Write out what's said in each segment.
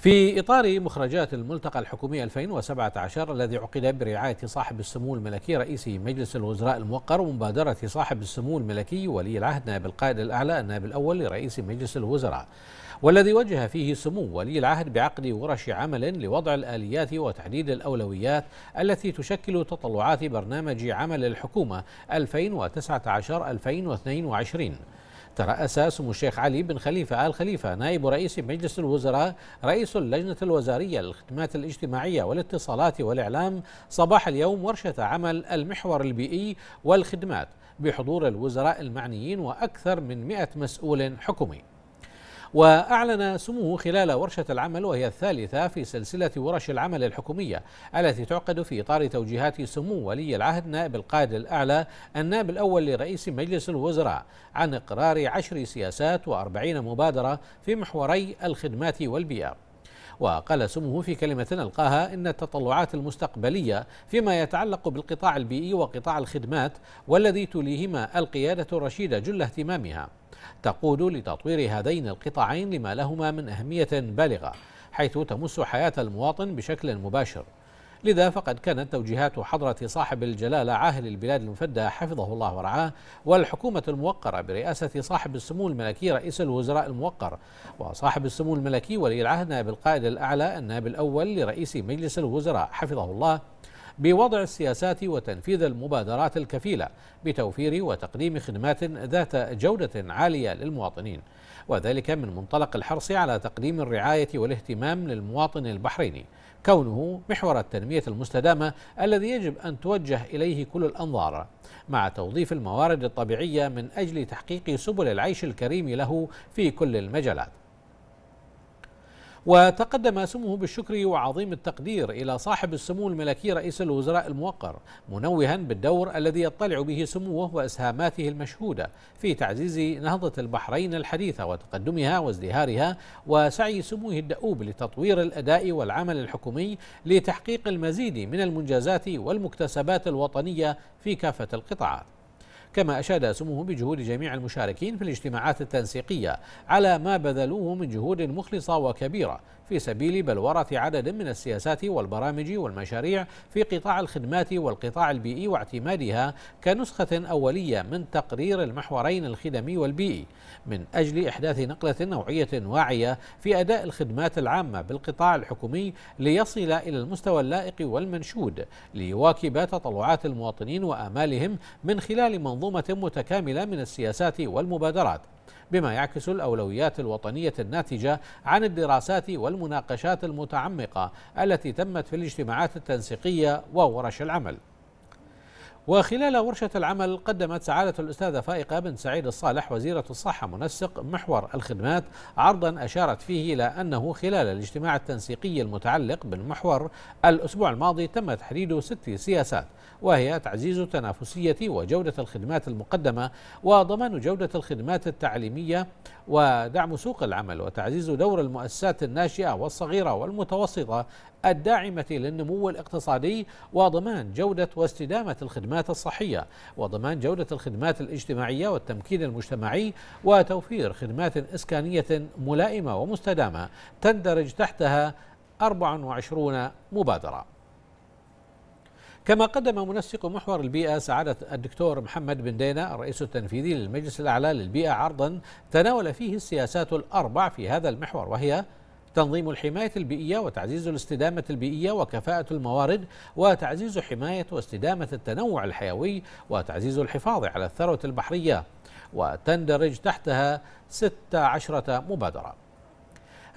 في إطار مخرجات الملتقى الحكومي 2017 الذي عقد برعاية صاحب السمو الملكي رئيس مجلس الوزراء الموقر ومبادرة صاحب السمو الملكي ولي العهد نائب القائد الأعلى النائب الأول لرئيس مجلس الوزراء والذي وجه فيه سمو ولي العهد بعقد ورش عمل لوضع الآليات وتحديد الأولويات التي تشكل تطلعات برنامج عمل الحكومة 2019-2022 ترأس سمو الشيخ علي بن خليفة آل خليفة نائب رئيس مجلس الوزراء رئيس اللجنة الوزارية للخدمات الاجتماعية والاتصالات والإعلام صباح اليوم ورشة عمل المحور البيئي والخدمات بحضور الوزراء المعنيين وأكثر من 100 مسؤول حكومي وأعلن سموه خلال ورشة العمل وهي الثالثة في سلسلة ورش العمل الحكومية التي تعقد في إطار توجيهات سمو ولي العهد نائب القائد الأعلى النائب الأول لرئيس مجلس الوزراء عن إقرار عشر سياسات وأربعين مبادرة في محوري الخدمات والبيئة وقال سموه في كلمة ألقاها إن التطلعات المستقبلية فيما يتعلق بالقطاع البيئي e وقطاع الخدمات والذي تليهما القيادة الرشيدة جل اهتمامها تقود لتطوير هذين القطاعين لما لهما من أهمية بالغة حيث تمس حياة المواطن بشكل مباشر لذا فقد كانت توجيهات حضرة صاحب الجلالة عاهل البلاد المفدى حفظه الله ورعاه والحكومة الموقرة برئاسة صاحب السمو الملكي رئيس الوزراء الموقر وصاحب السمو الملكي ولي العهد نائب القائد الأعلى النائب الأول لرئيس مجلس الوزراء حفظه الله بوضع السياسات وتنفيذ المبادرات الكفيلة بتوفير وتقديم خدمات ذات جودة عالية للمواطنين وذلك من منطلق الحرص على تقديم الرعاية والاهتمام للمواطن البحريني كونه محور التنمية المستدامة الذي يجب أن توجه إليه كل الأنظار مع توظيف الموارد الطبيعية من أجل تحقيق سبل العيش الكريم له في كل المجالات وتقدم سموه بالشكر وعظيم التقدير إلى صاحب السمو الملكي رئيس الوزراء الموقر منوها بالدور الذي يطلع به سموه وإسهاماته المشهودة في تعزيز نهضة البحرين الحديثة وتقدمها وازدهارها وسعي سموه الدؤوب لتطوير الأداء والعمل الحكومي لتحقيق المزيد من المنجزات والمكتسبات الوطنية في كافة القطاعات كما أشاد سموه بجهود جميع المشاركين في الاجتماعات التنسيقية على ما بذلوه من جهود مخلصة وكبيرة في سبيل بلورة عدد من السياسات والبرامج والمشاريع في قطاع الخدمات والقطاع البيئي واعتمادها كنسخة أولية من تقرير المحورين الخدمي والبيئي من أجل إحداث نقلة نوعية واعية في أداء الخدمات العامة بالقطاع الحكومي ليصل إلى المستوى اللائق والمنشود ليواكب تطلعات المواطنين وآمالهم من خلال منظومة متكاملة من السياسات والمبادرات بما يعكس الأولويات الوطنية الناتجة عن الدراسات والمناقشات المتعمقة التي تمت في الاجتماعات التنسيقية وورش العمل وخلال ورشة العمل قدمت سعادة الأستاذة فائقة بن سعيد الصالح وزيرة الصحة منسق محور الخدمات عرضا أشارت فيه إلى أنه خلال الاجتماع التنسيقي المتعلق بالمحور الأسبوع الماضي تم تحديد ست سياسات وهي تعزيز التنافسية وجودة الخدمات المقدمة وضمان جودة الخدمات التعليمية ودعم سوق العمل وتعزيز دور المؤسسات الناشئة والصغيرة والمتوسطة الداعمة للنمو الاقتصادي وضمان جودة واستدامة الخدمات الخدمات الصحية وضمان جودة الخدمات الاجتماعية والتمكين المجتمعي وتوفير خدمات إسكانية ملائمة ومستدامة تندرج تحتها 24 مبادرة كما قدم منسق محور البيئة سعادة الدكتور محمد بن دينا الرئيس التنفيذي للمجلس الأعلى للبيئة عرضا تناول فيه السياسات الأربع في هذا المحور وهي تنظيم الحماية البيئية وتعزيز الاستدامة البيئية وكفاءة الموارد وتعزيز حماية واستدامة التنوع الحيوي وتعزيز الحفاظ على الثروة البحرية وتندرج تحتها 16 مبادرة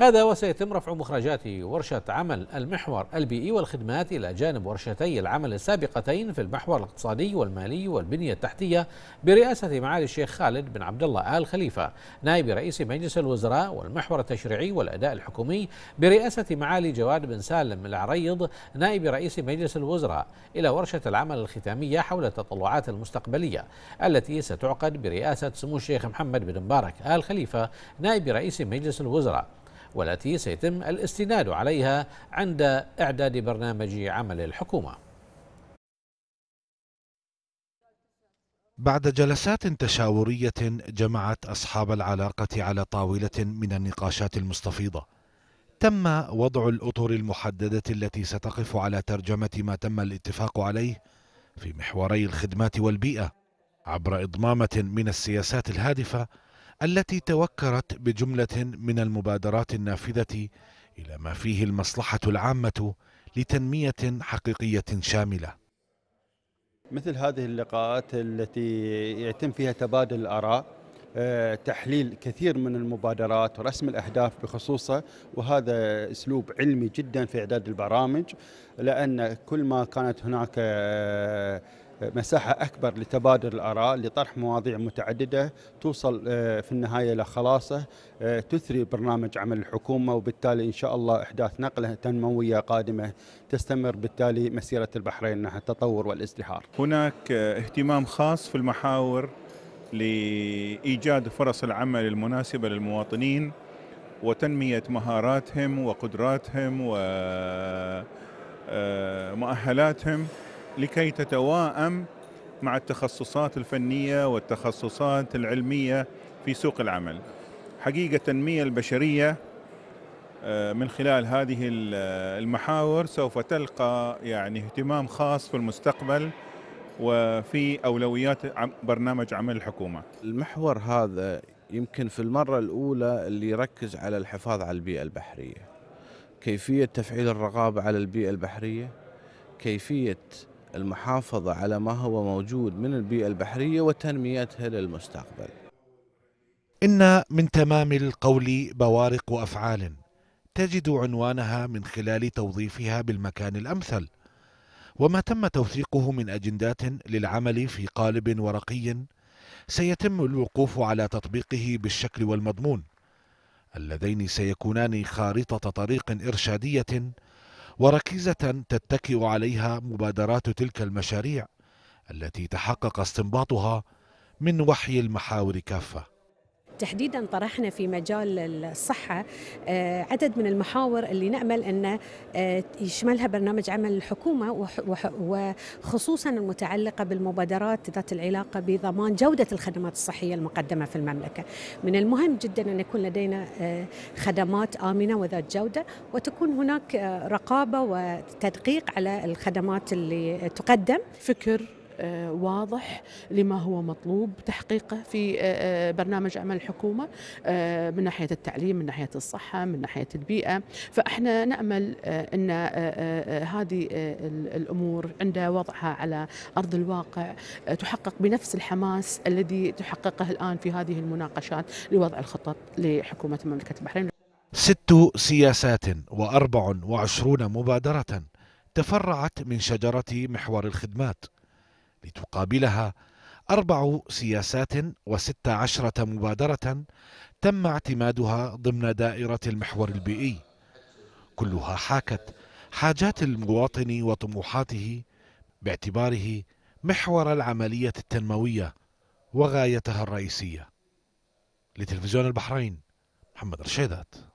هذا وسيتم رفع مخرجات ورشة عمل المحور البيئي والخدمات إلى جانب ورشتي العمل السابقتين في المحور الاقتصادي والمالي والبنية التحتية برئاسة معالي الشيخ خالد بن عبد الله آل خليفة نائب رئيس مجلس الوزراء والمحور التشريعي والأداء الحكومي برئاسة معالي جواد بن سالم العريض نائب رئيس مجلس الوزراء إلى ورشة العمل الختامية حول التطلعات المستقبلية التي ستعقد برئاسة سمو الشيخ محمد بن مبارك آل خليفة نائب رئيس مجلس الوزراء والتي سيتم الاستناد عليها عند إعداد برنامج عمل الحكومة بعد جلسات تشاورية جمعت أصحاب العلاقة على طاولة من النقاشات المستفيضة تم وضع الأطر المحددة التي ستقف على ترجمة ما تم الاتفاق عليه في محوري الخدمات والبيئة عبر إضمامة من السياسات الهادفة التي توكرت بجملة من المبادرات النافذة إلى ما فيه المصلحة العامة لتنمية حقيقية شاملة. مثل هذه اللقاءات التي يتم فيها تبادل الآراء آه، تحليل كثير من المبادرات ورسم الأهداف بخصوصها وهذا أسلوب علمي جدا في إعداد البرامج لأن كل ما كانت هناك آه، مساحة أكبر لتبادل الآراء لطرح مواضيع متعددة توصل آه، في النهاية إلى خلاصة آه، تثري برنامج عمل الحكومة وبالتالي إن شاء الله إحداث نقلة تنموية قادمة تستمر بالتالي مسيرة البحرين نحو التطور والازدهار هناك آه، اهتمام خاص في المحاور لإيجاد فرص العمل المناسبة للمواطنين وتنمية مهاراتهم وقدراتهم ومؤهلاتهم لكي تتواءم مع التخصصات الفنية والتخصصات العلمية في سوق العمل حقيقة التنمية البشرية آه، من خلال هذه المحاور سوف تلقى يعني اهتمام خاص في المستقبل وفي أولويات برنامج عمل الحكومة المحور هذا يمكن في المرة الأولى اللي يركز على الحفاظ على البيئة البحرية كيفية تفعيل الرقابة على البيئة البحرية كيفية المحافظة على ما هو موجود من البيئة البحرية وتنميتها للمستقبل إن من تمام القول بوارق أفعال تجد عنوانها من خلال توظيفها بالمكان الأمثل وما تم توثيقه من أجندات للعمل في قالب ورقي سيتم الوقوف على تطبيقه بالشكل والمضمون اللذين سيكونان خارطة طريق إرشادية وركيزة تتكئ عليها مبادرات تلك المشاريع التي تحقق استنباطها من وحي المحاور كافه تحديدا طرحنا في مجال الصحة آه، عدد من المحاور اللي نأمل أن آه، يشملها برنامج عمل الحكومة وخصوصا المتعلقة بالمبادرات ذات العلاقة بضمان جودة الخدمات الصحية المقدمة في المملكة من المهم جدا أن يكون لدينا آه، خدمات آمنة وذات جودة وتكون هناك رقابة وتدقيق على الخدمات اللي تقدم فكر آه، واضح لما هو مطلوب تحقيقه في آه، آه، برنامج عمل الحكومة من ناحية التعليم من ناحية الصحة من ناحية البيئة فإحنا نأمل أن هذه الأمور عند وضعها على أرض الواقع تحقق بنفس الحماس الذي تحققه الآن في هذه المناقشات لوضع الخطط لحكومة مملكة البحرين ست سياسات وأربع وعشرون مبادرة تفرعت من شجرة محور الخدمات لتقابلها أربع سياسات وست عشرة مبادرة تم اعتمادها ضمن دائرة المحور البيئي كلها حاكت حاجات المواطن وطموحاته باعتباره محور العملية التنموية وغايتها الرئيسية لتلفزيون البحرين محمد رشيدات